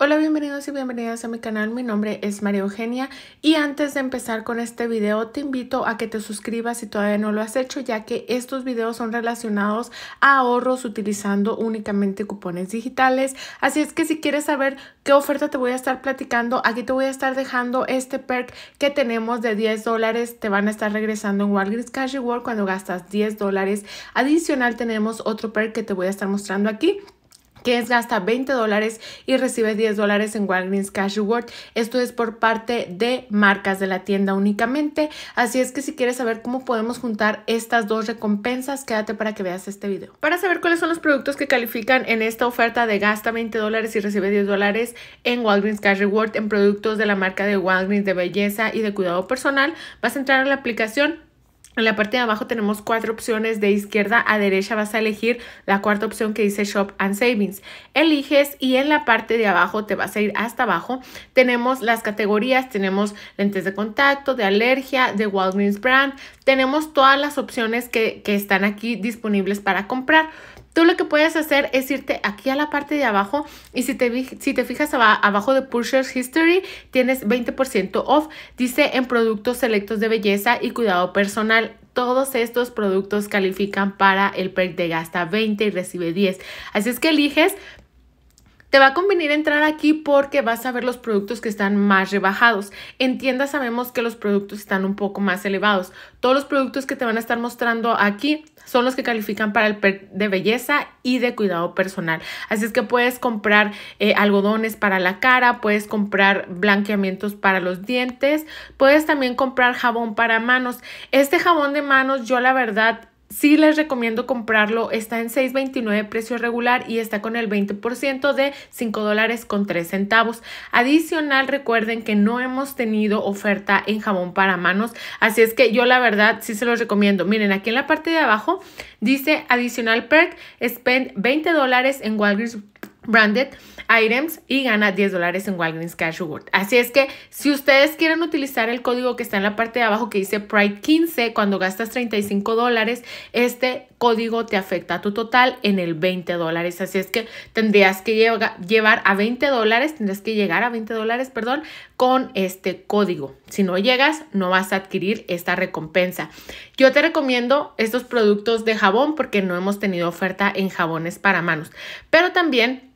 Hola, bienvenidos y bienvenidas a mi canal. Mi nombre es María Eugenia y antes de empezar con este video te invito a que te suscribas si todavía no lo has hecho ya que estos videos son relacionados a ahorros utilizando únicamente cupones digitales. Así es que si quieres saber qué oferta te voy a estar platicando, aquí te voy a estar dejando este perk que tenemos de 10 dólares. Te van a estar regresando en Walgreens Cash Reward cuando gastas 10 dólares. Adicional tenemos otro perk que te voy a estar mostrando aquí que es gasta 20 dólares y recibe 10 dólares en Walgreens Cash Reward. Esto es por parte de marcas de la tienda únicamente. Así es que si quieres saber cómo podemos juntar estas dos recompensas, quédate para que veas este video. Para saber cuáles son los productos que califican en esta oferta de gasta 20 dólares y recibe 10 dólares en Walgreens Cash Reward en productos de la marca de Walgreens de belleza y de cuidado personal, vas a entrar a la aplicación en la parte de abajo tenemos cuatro opciones, de izquierda a derecha vas a elegir la cuarta opción que dice Shop and Savings. Eliges y en la parte de abajo te vas a ir hasta abajo. Tenemos las categorías, tenemos lentes de contacto, de alergia, de Walgreens Brand. Tenemos todas las opciones que, están aquí disponibles para comprar. Tú lo que puedes hacer es irte aquí a la parte de abajo y si te, si te fijas abajo de Purchase History, tienes 20% off. Dice en productos selectos de belleza y cuidado personal todos estos productos califican para el perk de gasta 20 y recibe 10. Así es que eliges te va a convenir entrar aquí porque vas a ver los productos que están más rebajados. En tienda, sabemos que los productos están un poco más elevados. Todos los productos que te van a estar mostrando aquí son los que califican para el de belleza y de cuidado personal. Así es que puedes comprar eh, algodones para la cara, puedes comprar blanqueamientos para los dientes, puedes también comprar jabón para manos. Este jabón de manos yo la verdad Sí les recomiendo comprarlo, está en 6.29 precio regular y está con el 20% de 5 dólares con 3 centavos. Adicional, recuerden que no hemos tenido oferta en jabón para manos, así es que yo la verdad sí se los recomiendo. Miren, aquí en la parte de abajo dice adicional perk, spend 20 dólares en Walgreens branded items y gana 10 dólares en Walgreens Cash Reward. Así es que si ustedes quieren utilizar el código que está en la parte de abajo que dice Pride 15, cuando gastas 35 dólares, este código te afecta a tu total en el 20 dólares. Así es que tendrías que llevar a 20 dólares, tendrías que llegar a 20 dólares, perdón, con este código. Si no llegas, no vas a adquirir esta recompensa. Yo te recomiendo estos productos de jabón porque no hemos tenido oferta en jabones para manos, pero también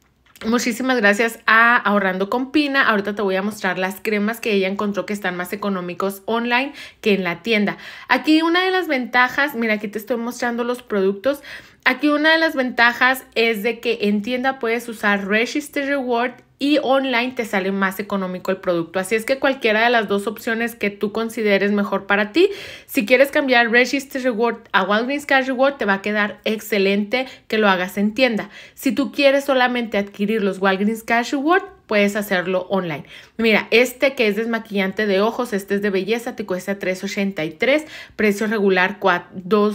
Muchísimas gracias a Ahorrando con Pina. Ahorita te voy a mostrar las cremas que ella encontró que están más económicos online que en la tienda. Aquí una de las ventajas, mira, aquí te estoy mostrando los productos. Aquí una de las ventajas es de que en tienda puedes usar Register Reward y online te sale más económico el producto. Así es que cualquiera de las dos opciones que tú consideres mejor para ti, si quieres cambiar Register Reward a Walgreens Cash Reward, te va a quedar excelente que lo hagas en tienda. Si tú quieres solamente adquirir los Walgreens Cash Reward, puedes hacerlo online. Mira, este que es desmaquillante de ojos, este es de belleza, te cuesta $3.83, precio regular $2.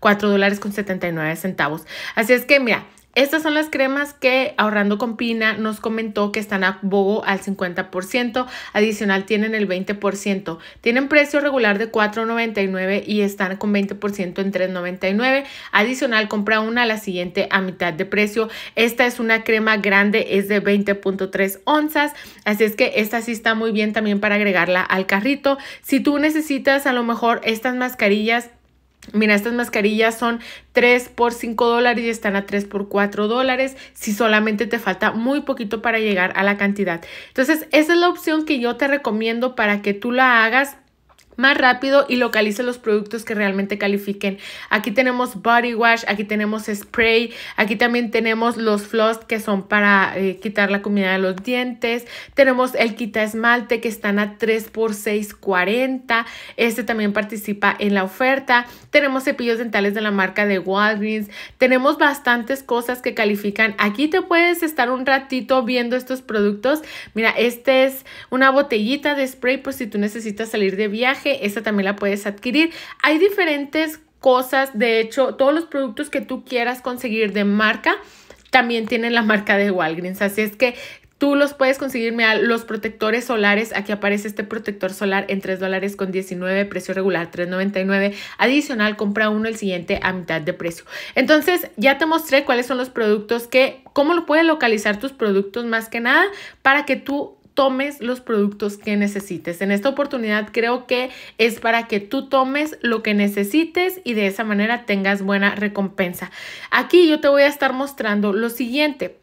4 dólares con 79 centavos. Así es que mira, estas son las cremas que Ahorrando con Pina nos comentó que están a bogo al 50%, adicional tienen el 20%. Tienen precio regular de $4.99 y están con 20% en $3.99. Adicional compra una, a la siguiente a mitad de precio. Esta es una crema grande, es de 20.3 onzas, así es que esta sí está muy bien también para agregarla al carrito. Si tú necesitas a lo mejor estas mascarillas Mira, estas mascarillas son 3 por 5 dólares y están a 3 por 4 dólares si solamente te falta muy poquito para llegar a la cantidad. Entonces, esa es la opción que yo te recomiendo para que tú la hagas más rápido y localice los productos que realmente califiquen. Aquí tenemos body wash, aquí tenemos spray, aquí también tenemos los floss que son para eh, quitar la comida de los dientes. Tenemos el quita esmalte que están a 3 por 6.40. Este también participa en la oferta. Tenemos cepillos dentales de la marca de Walgreens. Tenemos bastantes cosas que califican. Aquí te puedes estar un ratito viendo estos productos. Mira, este es una botellita de spray por si tú necesitas salir de viaje esta también la puedes adquirir. Hay diferentes cosas, de hecho, todos los productos que tú quieras conseguir de marca también tienen la marca de Walgreens, así es que Tú los puedes conseguir, mira, los protectores solares. Aquí aparece este protector solar en 3 dólares con 19, precio regular 3.99. Adicional, compra uno el siguiente a mitad de precio. Entonces, ya te mostré cuáles son los productos que, cómo lo puedes localizar tus productos más que nada para que tú tomes los productos que necesites. En esta oportunidad creo que es para que tú tomes lo que necesites y de esa manera tengas buena recompensa. Aquí yo te voy a estar mostrando lo siguiente.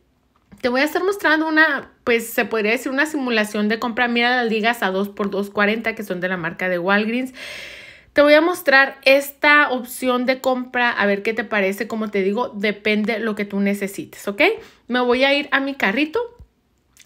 Te voy a estar mostrando una, pues se podría decir una simulación de compra. Mira las ligas a 2x2.40 que son de la marca de Walgreens. Te voy a mostrar esta opción de compra, a ver qué te parece. Como te digo, depende lo que tú necesites, ¿ok? Me voy a ir a mi carrito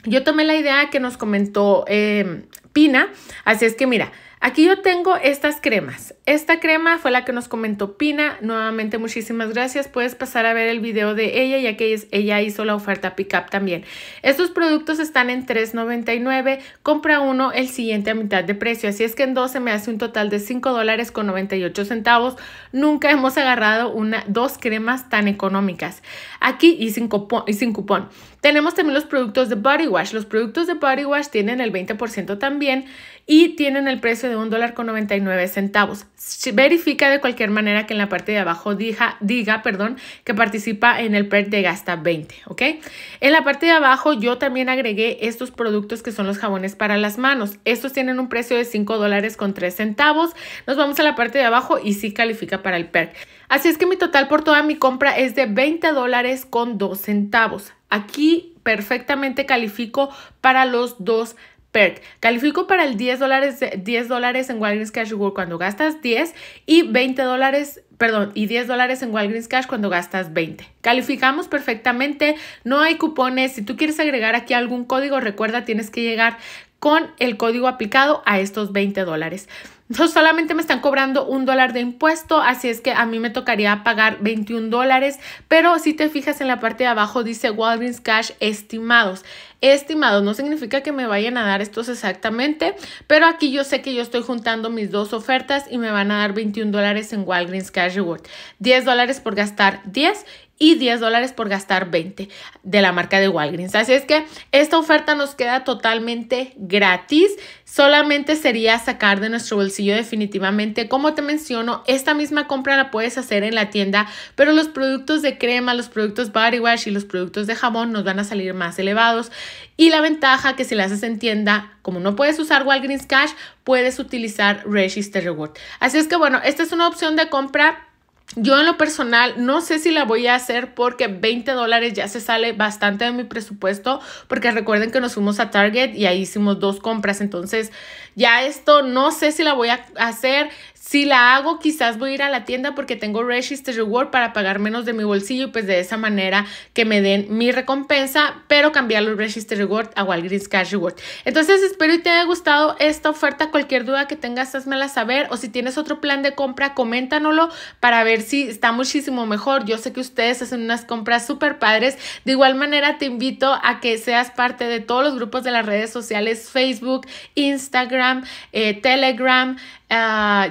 yo tomé la idea que nos comentó eh, Pina, así es que mira, Aquí yo tengo estas cremas. Esta crema fue la que nos comentó Pina. Nuevamente, muchísimas gracias. Puedes pasar a ver el video de ella, ya que ella hizo la oferta Pick Up también. Estos productos están en $3.99. Compra uno el siguiente a mitad de precio. Así es que en 12 me hace un total de $5.98. Nunca hemos agarrado una, dos cremas tan económicas. Aquí y sin, cupón, y sin cupón. Tenemos también los productos de Body Wash. Los productos de Body Wash tienen el 20% también y tienen el precio de un dólar con 99 centavos. Verifica de cualquier manera que en la parte de abajo diga, diga perdón, que participa en el PER de Gasta 20, ¿ok? En la parte de abajo yo también agregué estos productos que son los jabones para las manos. Estos tienen un precio de 5 dólares con 3 centavos. Nos vamos a la parte de abajo y sí califica para el PERC. Así es que mi total por toda mi compra es de 20 dólares con 2 centavos. Aquí perfectamente califico para los dos PERT. Califico para el 10 dólares, 10 en Walgreens Cash Reward cuando gastas 10 y 20 dólares, perdón, y 10 dólares en Walgreens Cash cuando gastas 20. Calificamos perfectamente, no hay cupones. Si tú quieres agregar aquí algún código, recuerda, tienes que llegar con el código aplicado a estos 20 dólares solamente me están cobrando un dólar de impuesto, así es que a mí me tocaría pagar 21 dólares, pero si te fijas en la parte de abajo dice Walgreens Cash estimados. Estimados, no significa que me vayan a dar estos exactamente, pero aquí yo sé que yo estoy juntando mis dos ofertas y me van a dar 21 dólares en Walgreens Cash Reward. 10 dólares por gastar 10 y 10 dólares por gastar 20 de la marca de Walgreens. Así es que esta oferta nos queda totalmente gratis. Solamente sería sacar de nuestro bolsillo definitivamente. Como te menciono, esta misma compra la puedes hacer en la tienda, pero los productos de crema, los productos body wash y los productos de jabón nos van a salir más elevados. Y la ventaja que si la haces en tienda, como no puedes usar Walgreens Cash, puedes utilizar Register Reward. Así es que bueno, esta es una opción de compra yo en lo personal no sé si la voy a hacer porque 20 dólares ya se sale bastante de mi presupuesto porque recuerden que nos fuimos a Target y ahí hicimos dos compras, entonces ya esto no sé si la voy a hacer, si la hago, quizás voy a ir a la tienda porque tengo Register Reward para pagar menos de mi bolsillo y pues de esa manera que me den mi recompensa, pero cambiar los Register Reward a Walgreens Cash Reward. Entonces espero y te haya gustado esta oferta. Cualquier duda que tengas, házmela saber o si tienes otro plan de compra, coméntanoslo para ver si está muchísimo mejor. Yo sé que ustedes hacen unas compras súper padres. De igual manera, te invito a que seas parte de todos los grupos de las redes sociales, Facebook, Instagram, eh, Telegram,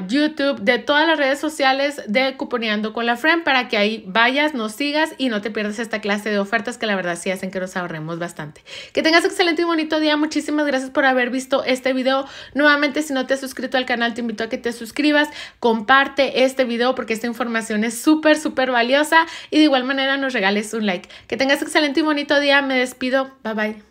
YouTube, de todas las redes sociales de Cuponeando con la Friend para que ahí vayas, nos sigas y no te pierdas esta clase de ofertas que la verdad sí hacen que nos ahorremos bastante. Que tengas excelente y bonito día. Muchísimas gracias por haber visto este video. Nuevamente, si no te has suscrito al canal, te invito a que te suscribas, comparte este video porque esta información es súper, súper valiosa y de igual manera nos regales un like. Que tengas excelente y bonito día. Me despido. Bye bye.